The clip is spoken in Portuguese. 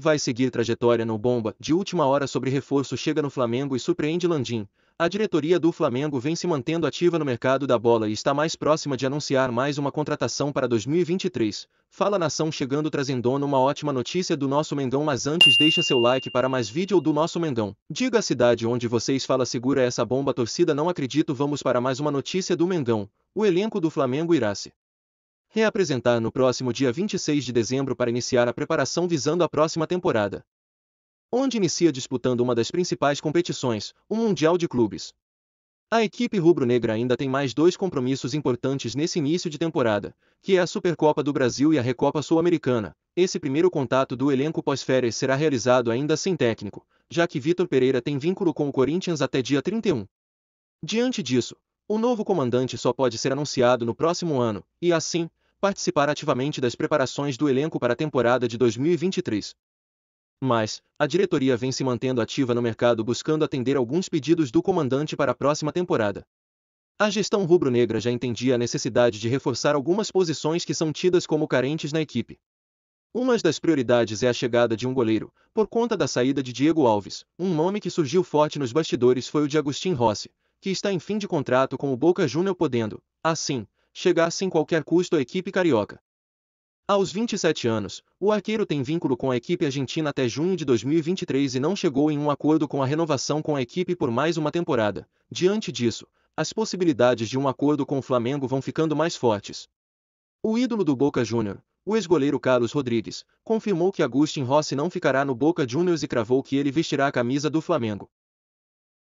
vai seguir trajetória no bomba. De última hora sobre reforço chega no Flamengo e surpreende Landim. A diretoria do Flamengo vem se mantendo ativa no mercado da bola e está mais próxima de anunciar mais uma contratação para 2023. Fala Nação chegando trazendona uma ótima notícia do nosso Mengão, mas antes deixa seu like para mais vídeo do nosso Mengão. Diga a cidade onde vocês fala segura essa bomba torcida não acredito, vamos para mais uma notícia do Mengão. O elenco do Flamengo irá se reapresentar no próximo dia 26 de dezembro para iniciar a preparação visando a próxima temporada. Onde inicia disputando uma das principais competições, o Mundial de Clubes. A equipe rubro-negra ainda tem mais dois compromissos importantes nesse início de temporada, que é a Supercopa do Brasil e a Recopa Sul-Americana. Esse primeiro contato do elenco pós-férias será realizado ainda sem técnico, já que Vitor Pereira tem vínculo com o Corinthians até dia 31. Diante disso, o novo comandante só pode ser anunciado no próximo ano, e assim, participar ativamente das preparações do elenco para a temporada de 2023. Mas, a diretoria vem se mantendo ativa no mercado buscando atender alguns pedidos do comandante para a próxima temporada. A gestão rubro-negra já entendia a necessidade de reforçar algumas posições que são tidas como carentes na equipe. Uma das prioridades é a chegada de um goleiro, por conta da saída de Diego Alves. Um nome que surgiu forte nos bastidores foi o de Agustin Rossi, que está em fim de contrato com o Boca Júnior podendo, assim, chegar sem qualquer custo à equipe carioca. Aos 27 anos, o arqueiro tem vínculo com a equipe argentina até junho de 2023 e não chegou em um acordo com a renovação com a equipe por mais uma temporada. Diante disso, as possibilidades de um acordo com o Flamengo vão ficando mais fortes. O ídolo do Boca Júnior, o ex-goleiro Carlos Rodrigues, confirmou que Agustin Rossi não ficará no Boca Juniors e cravou que ele vestirá a camisa do Flamengo.